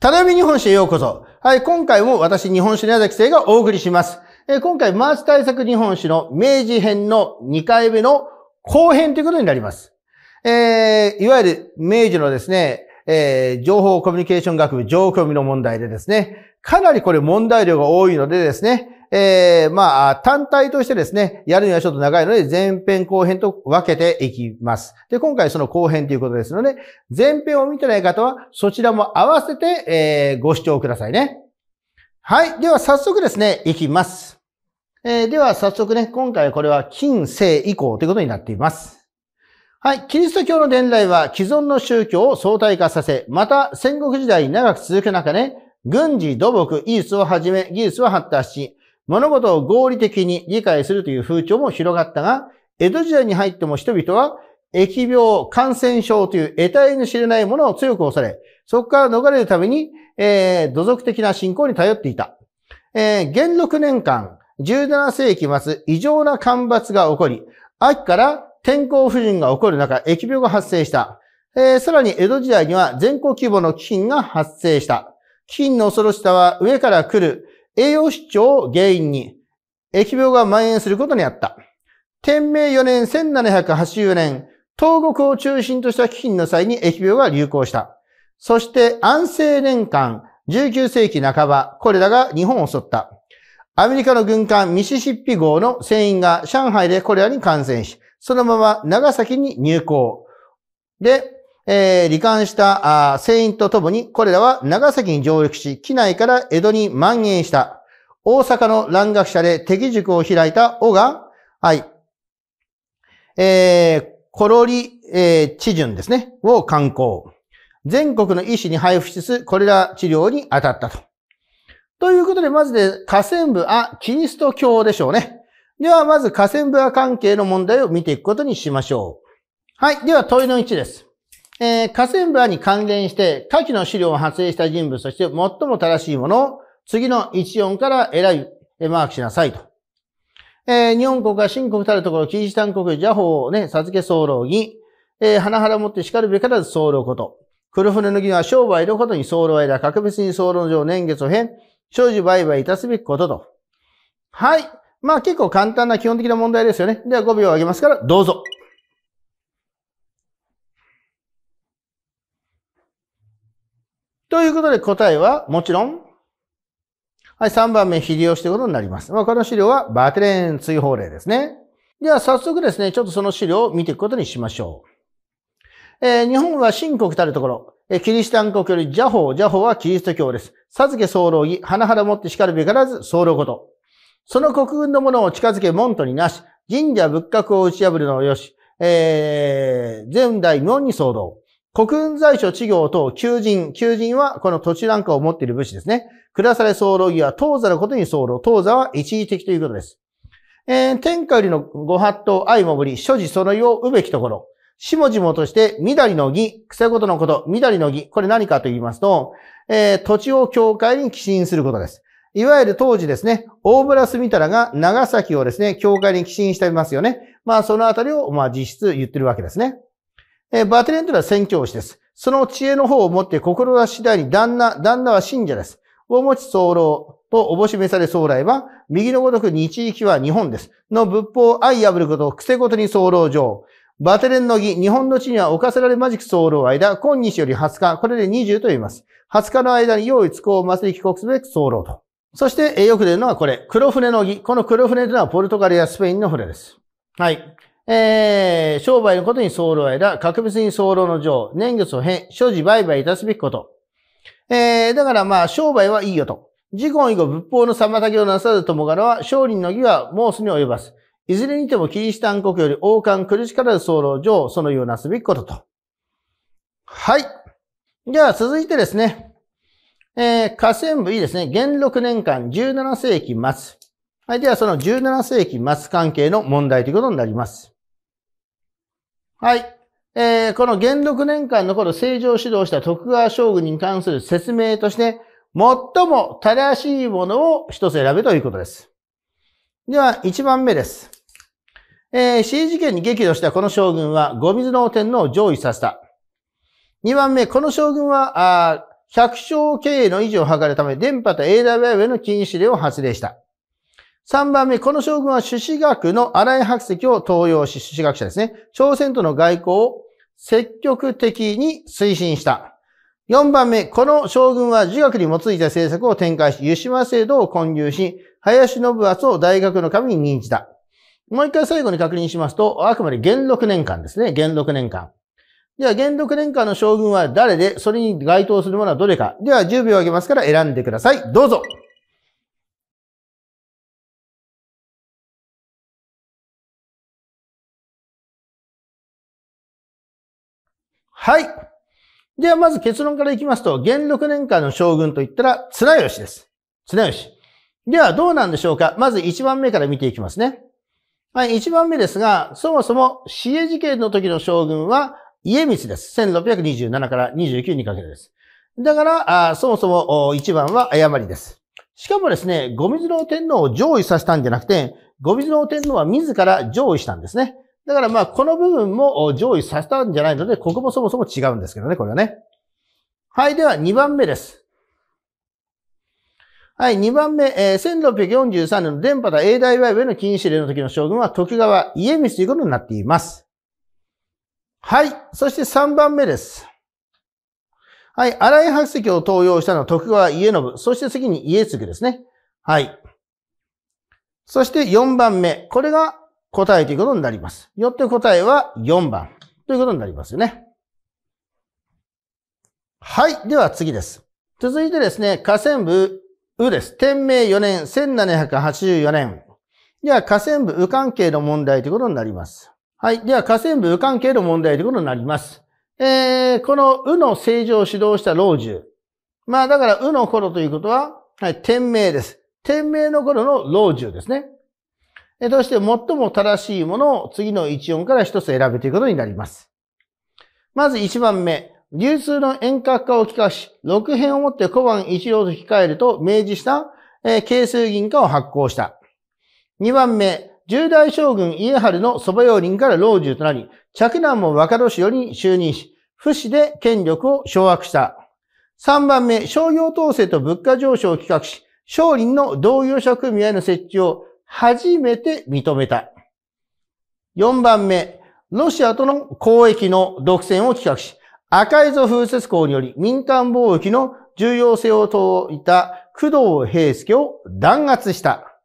ただみ日本史へようこそ。はい、今回も私、日本史の矢崎生がお送りします。えー、今回、マース対策日本史の明治編の2回目の後編ということになります。えー、いわゆる明治のですね、えー、情報コミュニケーション学部上興味の問題でですね、かなりこれ問題量が多いのでですね、えー、まあ、単体としてですね、やるにはちょっと長いので、前編後編と分けていきます。で、今回その後編ということですので、前編を見てない方は、そちらも合わせて、えー、ご視聴くださいね。はい。では、早速ですね、いきます。えー、では、早速ね、今回これは近世以降ということになっています。はい。キリスト教の伝来は既存の宗教を相対化させ、また戦国時代に長く続く中で、ね、軍事、土木、技術をはじめ、技術を発達し、物事を合理的に理解するという風潮も広がったが、江戸時代に入っても人々は疫病、感染症という得体の知れないものを強く恐れ、そこから逃れるために、えー、土俗的な信仰に頼っていた。えー、元禄年間、17世紀末、異常な干ばつが起こり、秋から天候不順が起こる中、疫病が発生した。えー、さらに江戸時代には全国規模の飢饉が発生した。飢饉の恐ろしさは上から来る栄養失調を原因に、疫病が蔓延することにあった。天明4年1784年、東国を中心とした飢饉の際に疫病が流行した。そして安政年間、19世紀半ば、これらが日本を襲った。アメリカの軍艦ミシシッピ号の船員が上海でこれらに感染し、そのまま長崎に入港。で、えー、罹患したあ、船員とともに、これらは長崎に上陸し、機内から江戸に蔓延した。大阪の蘭学者で敵塾を開いた尾が、はい、えー、コロリ、えー、順ですね、を観行。全国の医師に配布しつつ、これら治療に当たったと。ということで、まずで、河川部はキリスト教でしょうね。では、まず河川部は関係の問題を見ていくことにしましょう。はい。では、問いの1です。えー、河川部に関連して、下記の資料を発生した人物として最も正しいものを次の一音から選び、マークしなさいと。えー、日本国が新国たるところ、キリシタン国、邪法をね、授け候に、えー、花々持って叱るべからず候こと。黒船の儀は商売のことに候を得格別に候の上年月を変、生じ売買いたすべきことと。はい。まあ結構簡単な基本的な問題ですよね。では5秒あげますから、どうぞ。ということで答えはもちろん、はい、3番目、秀吉ということになります。まあ、この資料はバテレン追放例ですね。では早速ですね、ちょっとその資料を見ていくことにしましょう。えー、日本は新国たるところ、えー、キリシタン国より邪法、邪法はキリスト教です。さずけ総侶儀、花々持って叱るべからず総老こと。その国軍のものを近づけ門徒になし、神社仏閣を打ち破るのをよし、えー、前代無に騒動。国在所地業等、求人。求人は、この土地なんかを持っている武士ですね。下され候儀は、当座のことに候。当座は一時的ということです。えー、天下よりのご法度、愛もぶり、所持その意をうべきところ。しもじもとして、緑の儀、癖ごとのこと、緑の儀。これ何かと言いますと、えー、土地を教会に寄進することです。いわゆる当時ですね、大村住太が長崎をですね、教会に寄進していますよね。まあ、そのあたりを、まあ、実質言ってるわけですね。ー、バテレンというのは宣教師です。その知恵の方を持って心が次第に旦那、旦那は信者です。お持ち候とおぼしめされ来は、右のごとく日域は日本です。の仏法を愛破ること、癖ごとに候上。バテレンの儀、日本の地には犯せられまじく候間、今日より20日、これで20と言います。20日の間に用意つこう祭り帰国すべき候と。そして、よく出るのはこれ、黒船の儀。この黒船というのはポルトガルやスペインの船です。はい。えー、商売のことに候を間、ら、格別に候の上、年月を変、所持売買いたすべきこと。えー、だからまあ、商売はいいよと。事故以後仏法の妨げをなさる友柄は、商人の義は申すに及ばす。いずれにてもキリシタン国より王冠苦しからず候上、そのようなすべきことと。はい。じゃあ続いてですね。えー、河川部いいですね。元禄年間17世紀末。はい。ではその17世紀末関係の問題ということになります。はい。えー、この元禄年間の頃、正常指導した徳川将軍に関する説明として、最も正しいものを一つ選べということです。では、一番目です。えー、死事件に激怒したこの将軍は、五水の天皇を上位させた。二番目、この将軍は、あ百姓経営の維持を図るため、電波と AWI への禁止令を発令した。3番目、この将軍は朱子学の荒井白石を登用し、朱子学者ですね。朝鮮との外交を積極的に推進した。4番目、この将軍は儒学に基づいた政策を展開し、湯島制度を混入し、林信厚を大学の神に任じた。もう一回最後に確認しますと、あくまで元禄年間ですね。元禄年間。では、元禄年間の将軍は誰で、それに該当するものはどれか。では、10秒あげますから選んでください。どうぞはい。では、まず結論からいきますと、元禄年間の将軍といったら、綱吉です。綱吉。では、どうなんでしょうかまず1番目から見ていきますね。はい、1番目ですが、そもそも、死刑事件の時の将軍は、家光です。1627から29にかけてです。だから、あそもそも1番は誤りです。しかもですね、ゴミズロ天皇を上位させたんじゃなくて、ゴミズロ天皇は自ら上位したんですね。だからまあ、この部分も上位させたんじゃないので、ここもそもそも違うんですけどね、これはね。はい、では2番目です。はい、2番目、えー、1643年の電波だ永大ワイウの禁止令の時の将軍は徳川家光ということになっています。はい、そして3番目です。はい、荒井白石を登用したのは徳川家信、そして次に家継ですね。はい。そして4番目。これが答えということになります。よって答えは4番ということになりますよね。はい。では次です。続いてですね、河川部うです。天明4年、1784年。では、河川部う関係の問題ということになります。はい。では、河川部う関係の問題ということになります。えー、このうの政治を指導した老中。まあ、だから、うの頃ということは、はい、天明です。天明の頃の老中ですね。そして最も正しいものを次の一音から一つ選ぶということになります。まず一番目、流通の遠隔化を聞かし、6辺をもって小判一両と引き換えると明示した、えー、数銀貨を発行した。2番目、十大将軍家春の蕎麦用林から老中となり、嫡男も若年寄りに就任し、不死で権力を掌握した。3番目、商業統制と物価上昇を企画し、商林の同業者組合の設置を初めて認めた。4番目、ロシアとの交易の独占を企画し、赤いぞ風雪港により民間貿易の重要性を問いた工藤平介を弾圧した。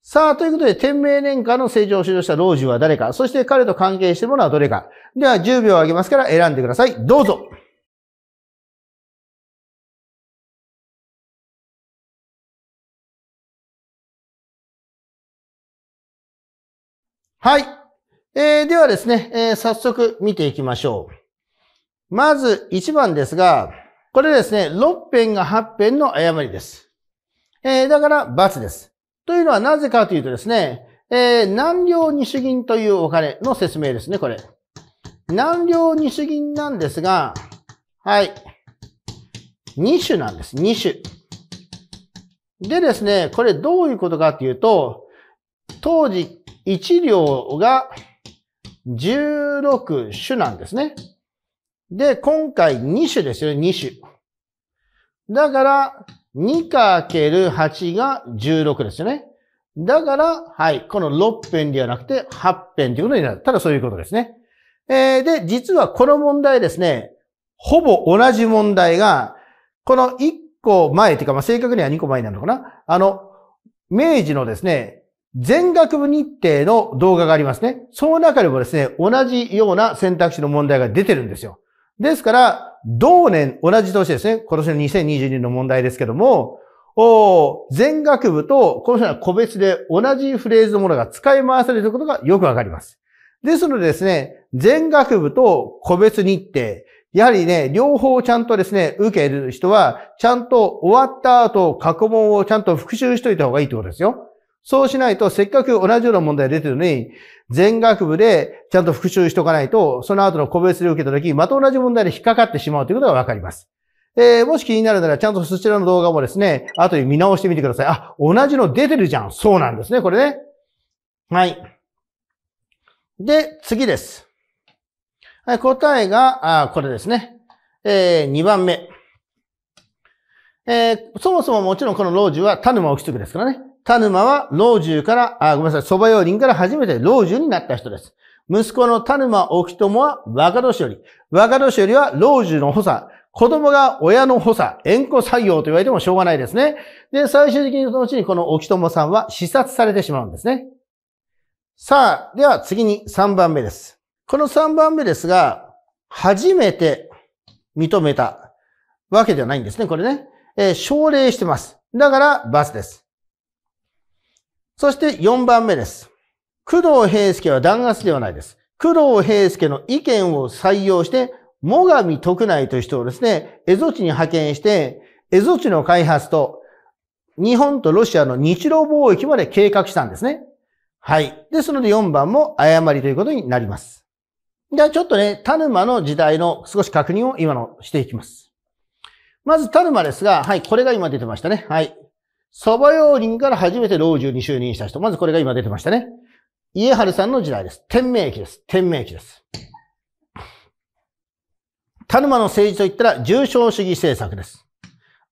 さあ、ということで、天命年間の政治を主導した老中は誰か、そして彼と関係しているものはどれか。では、10秒あげますから選んでください。どうぞ。はい。えー、ではですね、えー、早速見ていきましょう。まず1番ですが、これですね、6辺が8辺の誤りです。えー、だから×です。というのはなぜかというとですね、えー、南両二主銀というお金の説明ですね、これ。南両二主銀なんですが、はい。2種なんです。2種。でですね、これどういうことかっていうと、当時1両が16種なんですね。で、今回2種ですよね、2種。だから、2×8 が16ですよね。だから、はい、この6辺ではなくて8辺ということになる。ただそういうことですね。えー、で、実はこの問題ですね、ほぼ同じ問題が、この1個前というか、まあ、正確には2個前になるのかなあの、明治のですね、全学部日程の動画がありますね。その中でもですね、同じような選択肢の問題が出てるんですよ。ですから、同年、同じ年ですね。今年の2022年の問題ですけども、お全学部と、この人は個別で同じフレーズのものが使い回されることがよくわかります。ですのでですね、全学部と個別日程、やはりね、両方ちゃんとですね、受ける人は、ちゃんと終わった後、過去問をちゃんと復習しといた方がいいってことですよ。そうしないと、せっかく同じような問題出てるのに、全学部でちゃんと復習しとかないと、その後の個別で受けた時、また同じ問題で引っかかってしまうということがわかります。えー、もし気になるなら、ちゃんとそちらの動画もですね、後で見直してみてください。あ、同じの出てるじゃん。そうなんですね、これね。はい。で、次です。はい、答えが、あこれですね。えー、2番目。えー、そもそももちろんこの老中は田沼義次ですからね。田沼は老中から、あ、ごめんなさい、蕎麦用人から初めて老中になった人です。息子の田沼沖友は若年寄り。若年寄りは老中の補佐。子供が親の補佐、縁故作業と言われてもしょうがないですね。で、最終的にそのうちにこの沖友さんは視察されてしまうんですね。さあ、では次に3番目です。この3番目ですが、初めて認めたわけではないんですね、これね。えー、奨励してます。だから、罰です。そして4番目です。工藤平介は弾圧ではないです。工藤平介の意見を採用して、最上徳内という人をですね、蝦夷地に派遣して、蝦夷地の開発と、日本とロシアの日露貿易まで計画したんですね。はい。ですので4番も誤りということになります。じゃあちょっとね、田沼の時代の少し確認を今のしていきます。まず田沼ですが、はい、これが今出てましたね。はい。蕎麦用人から初めて老中に就任した人。まずこれが今出てましたね。家春さんの時代です。天明期です。天明期です。田沼の政治といったら重症主義政策です。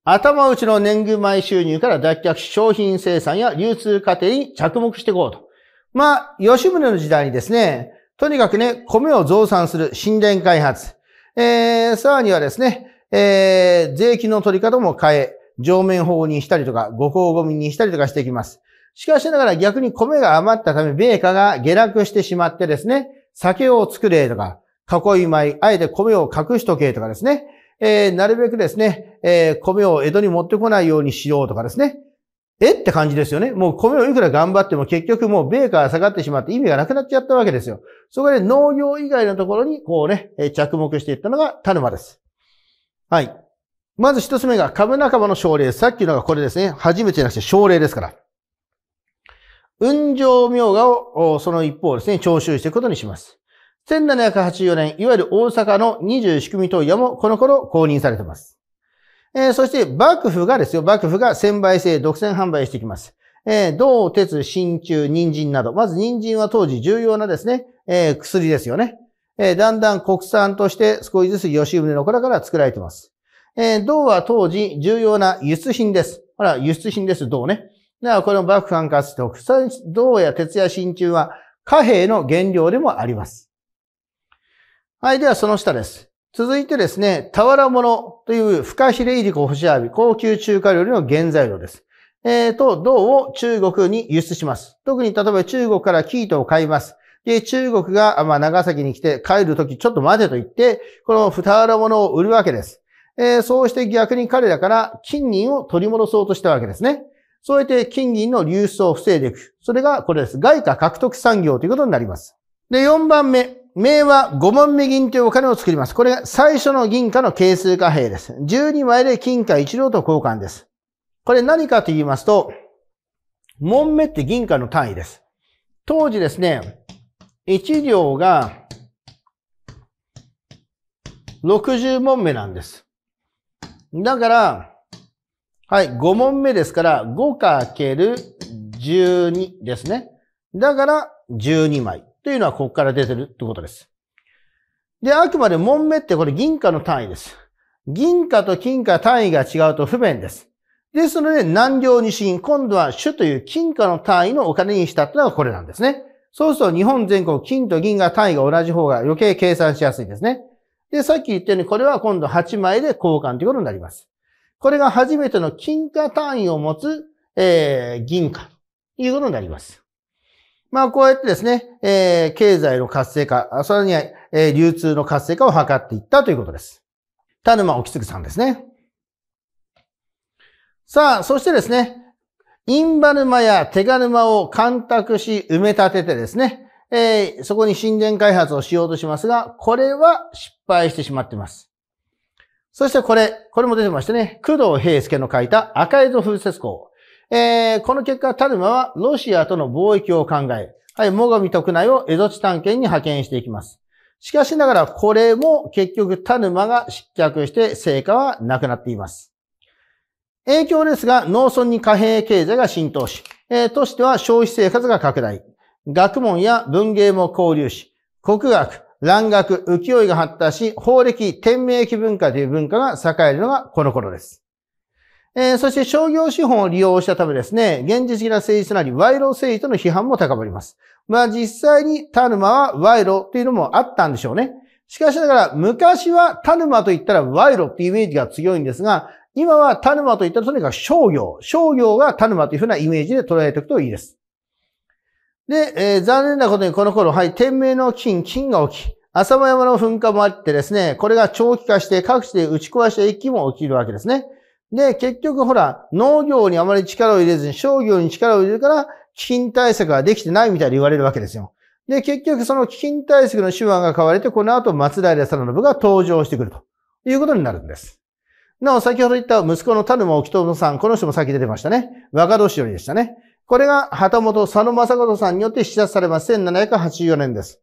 頭打ちの年貢米収入から脱却し商品生産や流通過程に着目していこうと。まあ、吉宗の時代にですね、とにかくね、米を増産する新田開発。えー、さらにはですね、えー、税金の取り方も変え、上面法にしたりとか、五香五味にしたりとかしていきます。しかしながら逆に米が余ったため、米価が下落してしまってですね、酒を作れとか、囲い米、あえて米を隠しとけとかですね、えー、なるべくですね、えー、米を江戸に持ってこないようにしようとかですね、えって感じですよね。もう米をいくら頑張っても結局もう米価が下がってしまって意味がなくなっちゃったわけですよ。そこで農業以外のところにこうね、着目していったのが田沼です。はい。まず一つ目が株仲間の奨励。さっきのがこれですね。初めてじゃなくて奨励ですから。運上名画をその一方ですね、徴収していくことにします。1784年、いわゆる大阪の二十仕組み問屋もこの頃公認されています。えー、そして幕府がですよ、幕府が専売制、独占販売していきます。えー、銅、鉄、真鍮、人参など。まず人参は当時重要なですね、えー、薬ですよね。えー、だんだん国産として少しずつ吉宗の頃から作られています。えー、銅は当時重要な輸出品です。ほら、輸出品です、銅ね。だかこれも幕府管轄しておく。銅や鉄や真鍮は貨幣の原料でもあります。はい、ではその下です。続いてですね、俵物という深ひれ入り子星網、高級中華料理の原材料です。えー、と、銅を中国に輸出します。特に例えば中国から生糸を買います。で、中国が、まあ、長崎に来て帰るとき、ちょっと待てと言って、この二原物を売るわけです。えー、そうして逆に彼らから金銀を取り戻そうとしたわけですね。そうやって金銀の流出を防いでいく。それがこれです。外貨獲得産業ということになります。で、4番目。名は5問目銀というお金を作ります。これが最初の銀貨の係数貨幣です。12枚で金貨1両と交換です。これ何かと言いますと、門目って銀貨の単位です。当時ですね、1両が60門目なんです。だから、はい、5問目ですから、5×12 ですね。だから、12枚というのはここから出てるってことです。で、あくまで問目ってこれ銀貨の単位です。銀貨と金貨単位が違うと不便です。ですので、両領資金、今度は主という金貨の単位のお金にしたってのがこれなんですね。そうすると日本全国金と銀が単位が同じ方が余計計算しやすいんですね。で、さっき言ったように、これは今度8枚で交換ということになります。これが初めての金貨単位を持つ、えー、銀貨ということになります。まあ、こうやってですね、えー、経済の活性化、さらには、えー、流通の活性化を図っていったということです。田沼沖次さんですね。さあ、そしてですね、インバ沼や手賀沼を干拓し埋め立ててですね、えー、そこに新電開発をしようとしますが、これは失敗してしまっています。そしてこれ、これも出てましたね。工藤平介の書いた赤江戸風雪港。えー、この結果、タルマはロシアとの貿易を考え、はい、最上徳内を江戸地探検に派遣していきます。しかしながら、これも結局田沼が失脚して成果はなくなっています。影響ですが、農村に貨幣経済が浸透し、えー、都市では消費生活が拡大。学問や文芸も交流し、国学、蘭学、浮世絵が発達し、法暦、天明期文化という文化が栄えるのがこの頃です。えー、そして商業資本を利用したためですね、現実的な政治となり、賄賂政治との批判も高まります。まあ実際に田沼は賄賂というのもあったんでしょうね。しかしながら、昔は田沼と言ったら賄賂っていうイメージが強いんですが、今は田沼と言ったらとにかく商業、商業が田沼というふうなイメージで捉えておくといいです。で、えー、残念なことにこの頃、はい、天明の金、金が起き、浅間山の噴火もあってですね、これが長期化して各地で打ち壊した一気も起きるわけですね。で、結局ほら、農業にあまり力を入れずに商業に力を入れるから、基金対策ができてないみたいに言われるわけですよ。で、結局その基金対策の手腕が変われて、この後松平定信が登場してくるということになるんです。なお、先ほど言った息子の田沼沖友さん、この人も先出てましたね。若年寄りでしたね。これが旗本佐野正人さんによって視察されます。1784年です。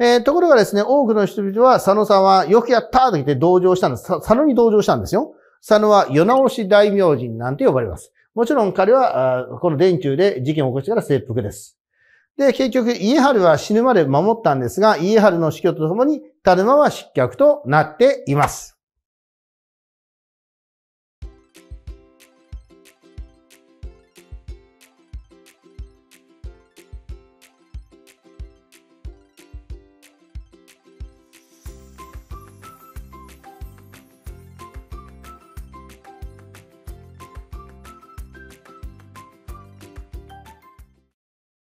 えー、ところがですね、多くの人々は佐野さんはよくやったと言って同情したんです。佐野に同情したんですよ。佐野は世直し大名人なんて呼ばれます。もちろん彼は、この電柱で事件を起こしてから切腹です。で、結局、家春は死ぬまで守ったんですが、家春の死去とともに、田沼は失脚となっています。